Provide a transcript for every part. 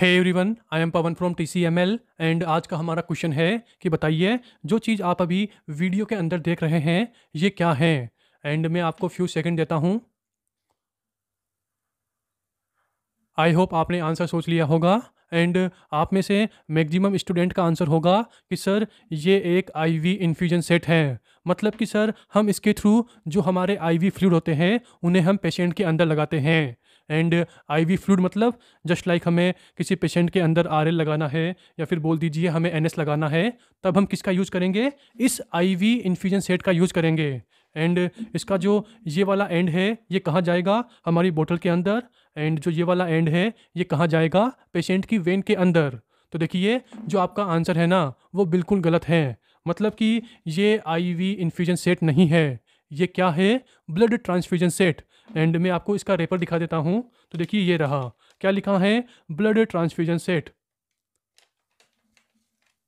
है everyone I am Pavan from T C M L and आज का हमारा क्वेश्चन है कि बताइए जो चीज़ आप अभी वीडियो के अंदर देख रहे हैं ये क्या है एंड मैं आपको फ्यू सेकंड देता हूँ आई होप आपने आंसर सोच लिया होगा एंड आप में से मैक्सिमम स्टूडेंट का आंसर होगा कि सर ये एक आईवी इन्फ्यूजन सेट है मतलब कि सर हम इसके थ्रू जो हमारे आईवी फ्लूड होते हैं उन्हें हम पेशेंट के अंदर लगाते हैं एंड आई फ्लूड मतलब जस्ट लाइक like हमें किसी पेशेंट के अंदर आर लगाना है या फिर बोल दीजिए हमें एन लगाना है तब हम किसका यूज़ करेंगे इस वी इन्फ्यूजन सेट का यूज़ करेंगे एंड इसका जो ये वाला एंड है ये कहाँ जाएगा हमारी बोतल के अंदर एंड जो ये वाला एंड है ये कहाँ जाएगा पेशेंट की वेन के अंदर तो देखिए जो आपका आंसर है ना वो बिल्कुल गलत है मतलब कि ये आईवी इन्फ्यूजन सेट नहीं है ये क्या है ब्लड ट्रांसफ्यूजन सेट एंड मैं आपको इसका रेपर दिखा देता हूँ तो देखिए ये रहा क्या लिखा है ब्लड ट्रांसफ्यूजन सेट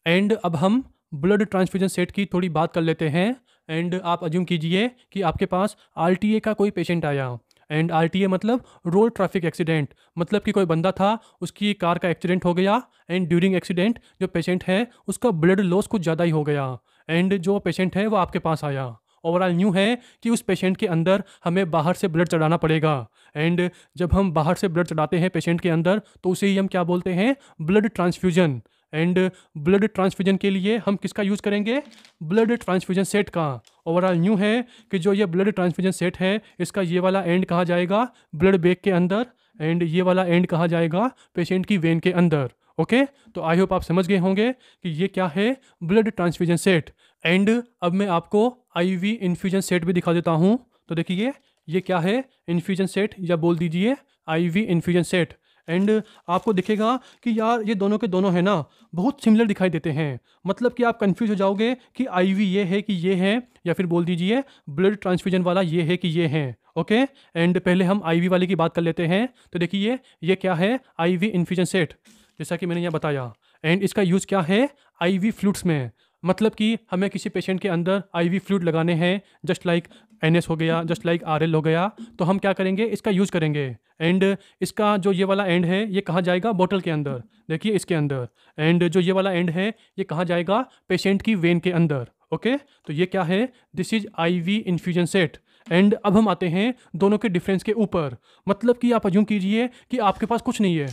एंड अब हम ब्लड ट्रांसफ्यूजन सेट की थोड़ी बात कर लेते हैं एंड आप अज्यूम कीजिए कि आपके पास आर का कोई पेशेंट आया एंड आर मतलब रोड ट्रैफिक एक्सीडेंट मतलब कि कोई बंदा था उसकी कार का एक्सीडेंट हो गया एंड ड्यूरिंग एक्सीडेंट जो पेशेंट है उसका ब्लड लॉस कुछ ज़्यादा ही हो गया एंड जो पेशेंट है वो आपके पास आया ओवरऑल न्यू है कि उस पेशेंट के अंदर हमें बाहर से ब्लड चढ़ाना पड़ेगा एंड जब हम बाहर से ब्लड चढ़ाते हैं पेशेंट के अंदर तो उसे ही हम क्या बोलते हैं blood transfusion and blood transfusion के लिए हम किसका यूज़ करेंगे ब्लड ट्रांसफ्यूजन सेट का ओवरऑल न्यू है कि जो ये ब्लड ट्रांसफ्यूजन सेट है इसका ये वाला एंड कहा जाएगा ब्लड बैग के अंदर एंड ये वाला एंड कहा जाएगा पेशेंट की वेन के अंदर ओके okay? तो आई होप आप समझ गए होंगे कि ये क्या है ब्लड ट्रांसफ्यूजन सेट एंड अब मैं आपको आईवी इन्फ्यूजन सेट भी दिखा देता हूँ तो देखिए ये क्या है इन्फ्यूजन सेट या बोल दीजिए आईवी इन्फ्यूजन सेट एंड आपको दिखेगा कि यार ये दोनों के दोनों है ना बहुत सिमिलर दिखाई देते हैं मतलब कि आप कंफ्यूज हो जाओगे कि आईवी ये है कि ये है या फिर बोल दीजिए ब्लड ट्रांसफ्यूजन वाला ये है कि ये है ओके एंड पहले हम आईवी वाले की बात कर लेते हैं तो देखिए ये क्या है आईवी इन्फ्यूजन सेट जैसा कि मैंने यहाँ बताया एंड इसका यूज़ क्या है आई फ्लूड्स में मतलब कि हमें किसी पेशेंट के अंदर आईवी फ्लूड लगाने हैं जस्ट लाइक एन हो गया जस्ट लाइक आर हो गया तो हम क्या करेंगे इसका यूज करेंगे एंड इसका जो ये वाला एंड है ये कहाँ जाएगा बोटल के अंदर देखिए इसके अंदर एंड जो ये वाला एंड है ये कहाँ जाएगा पेशेंट की वेन के अंदर ओके okay? तो ये क्या है this is I V infusion set and अब हम आते हैं दोनों के डिफरेंस के ऊपर मतलब कि आप अजूम कीजिए कि आपके पास कुछ नहीं है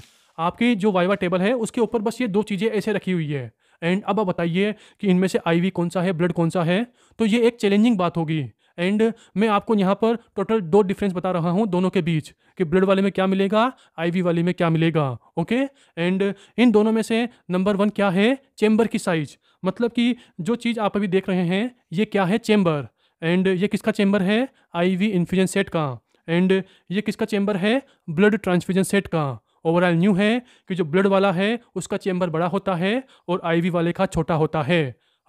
आपकी जो वाइवा टेबल है उसके ऊपर बस ये दो चीज़ें ऐसे रखी हुई है एंड अब आप बताइए कि इनमें से आईवी कौन सा है ब्लड कौन सा है तो ये एक चैलेंजिंग बात होगी एंड मैं आपको यहाँ पर टोटल दो डिफरेंस बता रहा हूँ दोनों के बीच कि ब्लड वाले में क्या मिलेगा आईवी वाले में क्या मिलेगा ओके एंड इन दोनों में से नंबर वन क्या है चेम्बर की साइज मतलब कि जो चीज़ आप अभी देख रहे हैं ये क्या है चेम्बर एंड ये किसका चेम्बर है आई इन्फ्यूजन सेट का एंड ये किसका चेम्बर है ब्लड ट्रांसफ्यूजन सेट का ओवरऑल न्यू है कि जो ब्लड वाला है उसका चैम्बर बड़ा होता है और आईवी वाले का छोटा होता है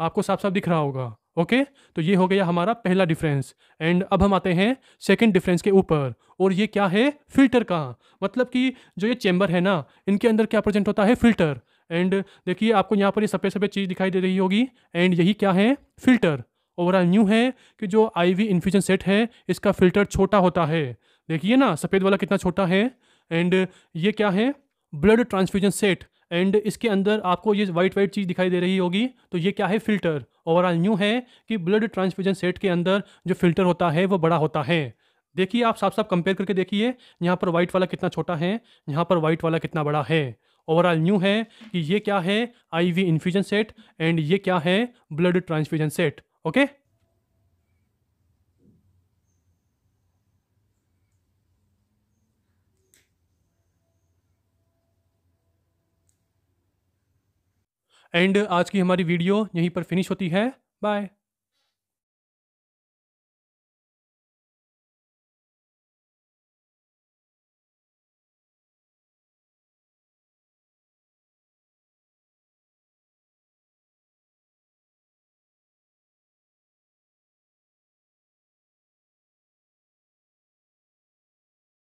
आपको साफ साफ दिख रहा होगा ओके तो ये हो गया हमारा पहला डिफरेंस एंड अब हम आते हैं सेकंड डिफरेंस के ऊपर और ये क्या है फिल्टर का मतलब कि जो ये चैम्बर है ना इनके अंदर क्या प्रेजेंट होता है फिल्टर एंड देखिए आपको यहाँ पर ये सफ़ेद सफ़ेद चीज़ दिखाई दे रही होगी एंड यही क्या है फिल्टर ओवरऑल न्यू है कि जो आईवी इन्फ्यूजन सेट है इसका फिल्टर छोटा होता है देखिए ना सफ़ेद वाला कितना छोटा है एंड uh, ये क्या है ब्लड ट्रांसफ्यूजन सेट एंड इसके अंदर आपको ये वाइट वाइट चीज़ दिखाई दे रही होगी तो ये क्या है फिल्टर ओवरऑल न्यू है कि ब्लड ट्रांसफ्यूजन सेट के अंदर जो फिल्टर होता है वो बड़ा होता है देखिए आप साफ साफ कंपेयर करके देखिए यहाँ पर वाइट वाला कितना छोटा है यहाँ पर वाइट वाला कितना बड़ा है ओवरऑल न्यू है कि ये क्या है आई इन्फ्यूजन सेट एंड ये क्या है blood transfusion set okay and आज की हमारी वीडियो यहीं पर फिनिश होती है बाय